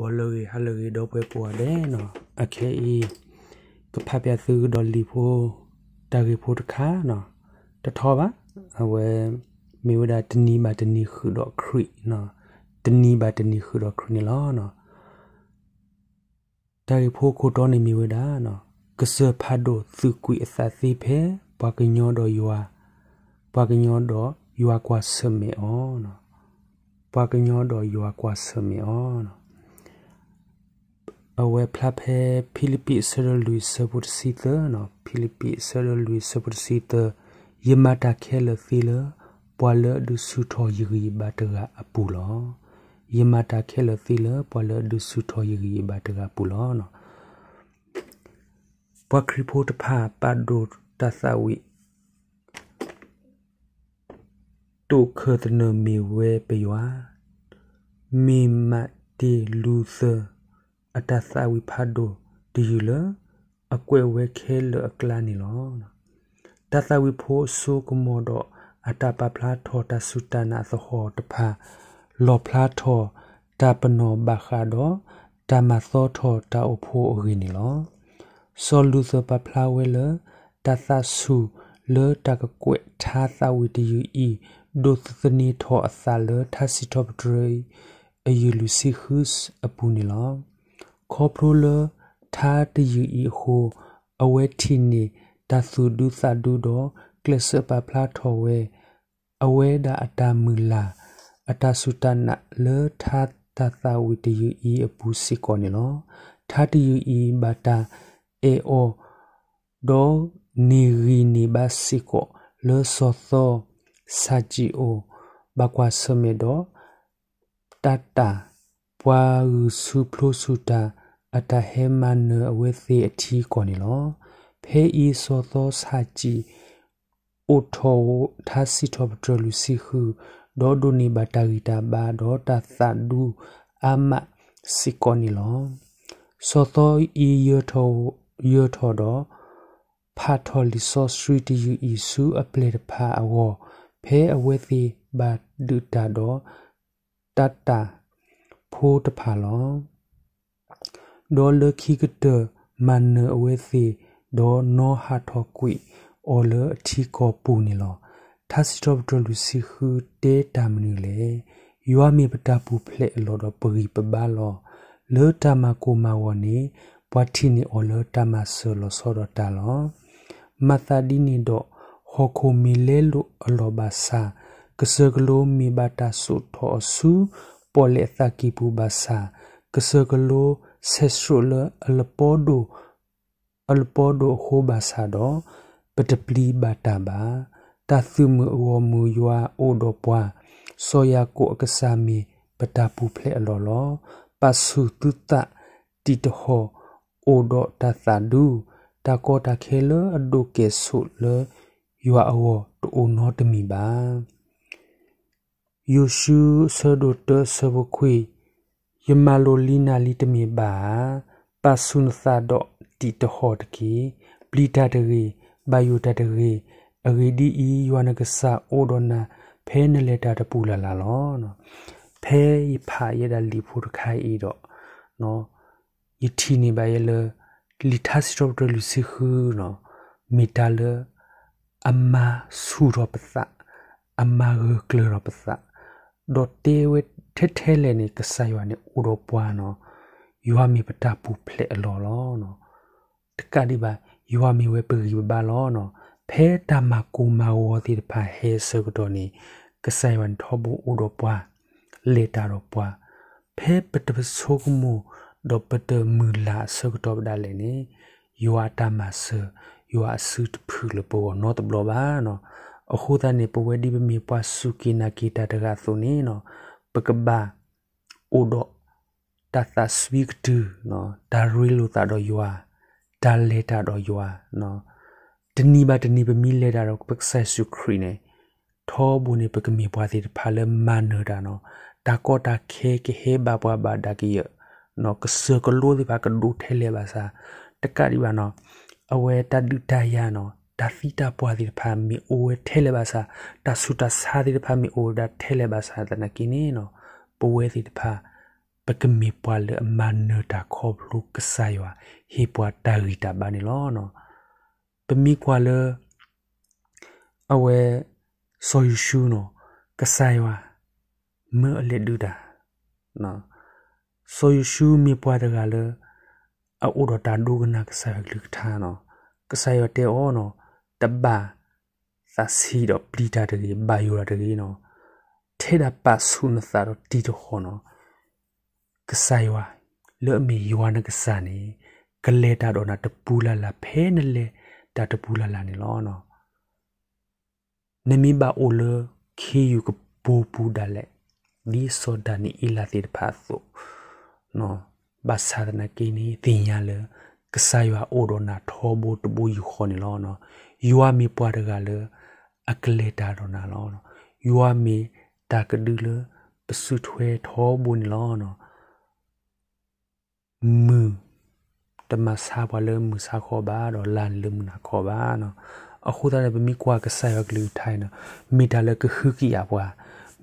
ဝလောဟလဂီတော့ပဲပွားတယ်နော်အခဲဤကဖပြသူဒေါ်လီဖိုတာဂီဖိုတခါနော်တထောပါအဝဲမေဝဒတနီမတနီခုတော့ခရိနော်တနီပါတနီခုတော့ခရိနော်နော်တာဂီဖိုကိုတော့နေမေဝဒနော်ကဆဖာဒိုသူကွီအသသိဖဲဘာကညောတော့ယွာဘာကညောတော့ယွာကွာဆမေအောနော်ဘာကညောတော့ယွာကွာဆမေအောနော်အဝဲဖလာဖဲဖိလိပိဆရလူဆပုတ်စီတနော်ဖိလိပိဆရလူဆပုတ်စီတယမတာခဲလဖီလပွာလဒုစုထောယရီဘတ်ရာအပူလောယမတာခဲလဖီလပွာလဒုစုထောယရီဘတ်ရာပူလောနော်ပွာခရီပိုတဖာပါဒိုတသဝိတုခဒနမီဝဲပယွာမိမတေလူဆာအတသဝိဖတ်ဒိုဒီယူလအကွယ်ဝဲခဲလအကလနီလောတသဝိဖိုးဆုကမောဒအတပပလာထောတသုတနာသဟောတဖာလောပလာထောတပနောဘခါဒိုတမသောထောတအဖိုးအရီနီလောဆောလူသပပလာဝဲလတသဆုလေတကကွေသာသဝိတယူဤဒုသနီထောအသလသစီတောပဒရေအယူလူစီခုစ်အပူနီလောခေါပရူလသာတယူဤဟုအဝဲတီနီတသုဒုသဒုတော့ကလစပပလာထောဝဲအဝဲဒါအတမူလာအတသုတနလေသာတသဝီတယူဤအပူစီကောနီလောသာတယူဤဘတာအေအိုဒေါနီရီနီဘစီကောလေစောသောစာဂျီအိုဘကွာဆမေဒေါတတာပွာစုဖလိုစုတာအတဟေမန်အဝေသိအတီကောနီလောဖေအီစောသောစာကြည်အိုထောသာစီထောပဒလူစီဟုဒေါ်ဒိုနီဘတာဂီတာဘာဒေါ်တာသဒူအမစီကောနီလောစောသောအီယောထောယောထောတော့ဖာထောလီဆိုစရီတီယူအီဆူအပလက်ဖာအဝေါ်ဖဲအဝဲသိဘဒူတာတော့တတဖိုးတဖာလောဒေါ်လခိကတမန်နအဝဲစီဒေါ်နောဟာထောကွီအော်လအထီကောပူနီလောသတ်စတော့ဒလူစီခူတေတမနီလေယွာမီပတပူဖလက်လောတော့ပရိပဘာလောလေတမကိုမဝနီဘဝတီနီအော်လတမဆောလောဆောတော့တလောမသဒီနီတော့ဟခုမီလေလုအလောဘာစာကစကလိုမီဘတာဆုထောဆူပေါ်လေသကီပူဘာစာကဆကလိုဆက်ရှုလအလပေါ်ဒိုအလပေါ်ဒိုဟိုဘာစာဒေါပတပလီဘာတာဘာတာသမူဝမူယွာအိုဒိုပွာဆိုယာကိုအကဆာမီပတာပူဖလေအလောလောပါစုတုတတီတဟောအိုဒိုတာသဒူတာကောတာခဲလအဒိုကေဆုလယွာအောတိုအိုနောတမီဘာယိုရှုဆဒိုတဆဘခွေယမလိုလီနာလီတမီပါပဆုန်သာဒတီတဟော့တကီဘလီတာတရီဘယိုတာတရီအရီဒီအီယွာနကဆာအိုဒနာဖဲနလက်တာတပူလာလာလောနော်ဖဲယဖာယဒလီဖူတခိုင်အီတော့နော်ယတီနေပါယလလီတာစတော့တလူစီခူနော်မီတာလအမဆူရပသအမရကလရပသดอเตเวเทเทเลนี่กษายเนี่ยอุดปวานอยูอามีปตาปูเพลอลอลอนอတကတိပါယွာမီဝဲပရိပါလောနော်ဖဲတမကူမဝတိတပါဟဲဆုကတော်နီကဆိုင်ဝန်ထဘူဥရောပွားလေတာရောပွားဖဲပတပဆုကမူဒေါပတမူလာဆုကတော်ဒါလေနီယွာတမဆယွာဆုတဖူလပေါ်နော်တဘလောပါနော်အခုတနေပဝဲဒီပမီပွားစုကိနာကိတာတကဆိုနေနော်ပကဘာအိုဒတသစဝိကတူနော်ဒါရီလိုတာတော့ယွာဒါလေတာတော့ယွာနော်တနီပါတနီပမီလေတာတော့ပက္ဆက်စုခရီနေသောဘူနေပကမီပွားစီဖာလမန်နေတာနော်တာကောတာခေကဟေဘာပွားဘာဒါကိယနော်ကဆကလိုဒီပါကဒူထဲလေပါစာတကရီပါနော်အဝဲတဒူတယာနော် da fita pua dir pha mi o thele basa ta suta sa dir pha mi o da thele basa da na kini no puwe dir pha pakmi pua le man ta khob lu ksaywa hi pua ta ri ta ba ni lo no pmi kwa le awe so yu shu no ksaywa me le du da no so yu shu mi pua da ga le a u ro ta du na ksaywa lu ta no ksaywa te o no တဘာသစီတော့ပလီတာတကြီးဘာယိုရာတကြီးနော်ထဲတာပါဆုနသာတော့တီတော့ဟောနော်ကဆိုင်ဝါလောမီယွာနကဆာနီကလေတာတော့နာတပူလာလာဖဲနလေတာတပူလာလာနေလောနော်နမီဘာအိုလခေယူကပူပူဒါလေဒီဆိုဒနီအီလာတိပါဆုနော်ဘာသာနာကိနီတင်ရလေကဆာယွာအိုဒနာထောဘူတဘူယူခေါ်နေလောနော်ยูอามีปวาระกาเลอักเลตาโรนาลอนยูอามีตากระดือเลปสุทเวทอบุญลอนมือတမဆာဘလမူဆာခောဘာတော့လန်လမနာခောဘာနော်အခုတည်းပဲမိကွာကဆိုင်ရကလူထိုင်နော်မီတာလကခုကီယာဘွာ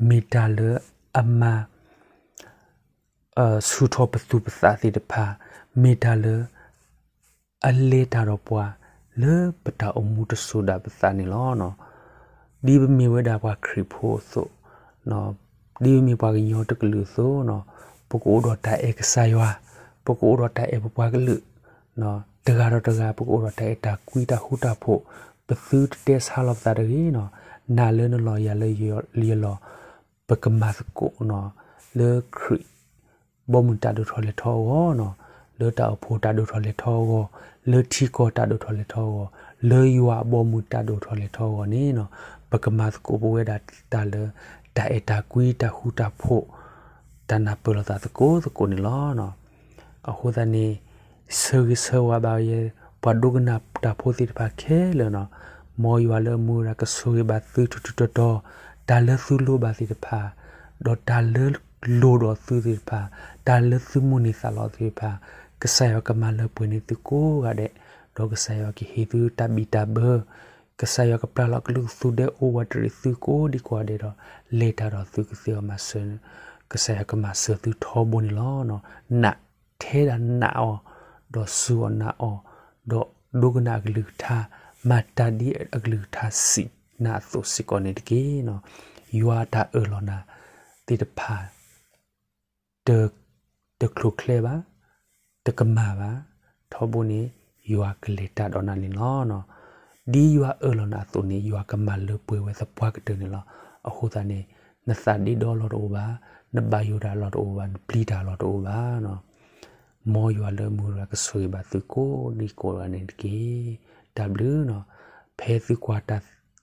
မီတာလအမအဆူထောပသူပသတိတဖာမီတာလအလေတာတော့ဘွာလေပတာအမှုတဆူဒါပသနီလောနော်ဒီမီဝဲဒါပါခရီဖိုဆိုနော်ဒီမီပါကညောတကလူဆိုနော်ပကိုတော့တာเอกဆာယွာပကိုတော့တာเอပပွားကလူနော်တကတော့တကပကိုတော့တဲ့တာကွီတာဟူတာဖို့ပသုတတဲ့ဆာလော့တာရီနော်နာလဲနော်လော်ရလဲလီလော်ပကမတ်ကိုနော်လေခရီဘုံတာဒုထော်လေထော်ဝေါ်နော်လေတာဖို့တာဒုထော်လေထော်ဝေါ်လေတီကိုတာဒိုထော်လေထောကိုလေယူအဘောမူတာဒိုထော်လေထောကိုနီနော်ပကမတ်ကိုဘဝဒတာလေတာအတာကွီတာဟူတာဖို့တနာပလတာတကိုသကိုနီလောနော်အခုသနီဆေဆေဝဘာယေပဒုကနာတာဖို့တိပါခဲလေနော်မော်ယွာလေမူရာကဆွေဘာသူတူတူတော်ဒါလေသူလိုဘာစီတပါဒေါ်ဒါလေလိုတော်သူစီပါဒါလေသူမူနီဆာလောစီပါကဆာယောကမလပွနေတကိုကတဲ့ဒေါကဆာယောကဟီသူတဘီတဘကဆာယောကပလကလူသူဒေအိုဝတရီသူကိုဒီကွာတဲ့တော့လေတာတော့သူကစီယောမဆန်ကဆာယောကမဆသူထောဘုန်လောနော်နတ်သေးတာနာအောဒေါ်ဆူနာအောဒေါ်ဒုကနာကလူထာမတဒီအကလူထာစီနာသုစီကောနေတကေနော်ယွာတာအလောနာတိတဖာတေတေကလုကလေပါတကမာပါထောပုန်နီယူအကလေတာဒေါ်နာလီနော်နော်ဒီယူအအလောနာသူနီယူအကမာလပွေဝဲသပွားကတနေလားအခုသနေနသဒီဒေါ်လာတော့ပါနဘယူဒါလာတော့ပါပလီဒါလာတော့ပါနော်မောယူအလမူရကဆွေပါသူကိုဒီကိုရနေကေ W နော်ဖဲသူကွာတာ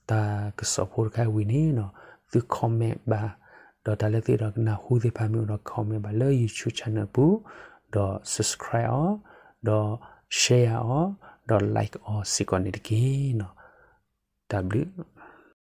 တာကစပေါ်ခိုင်ဝီနေနော်သူ comment ပါဒေါ်တာလက်သေးတော့နာဟူသေးပါမျိုးတော့ comment ပါလေ YouTube channel ဘူး the subscribe the share the like or sikon it again w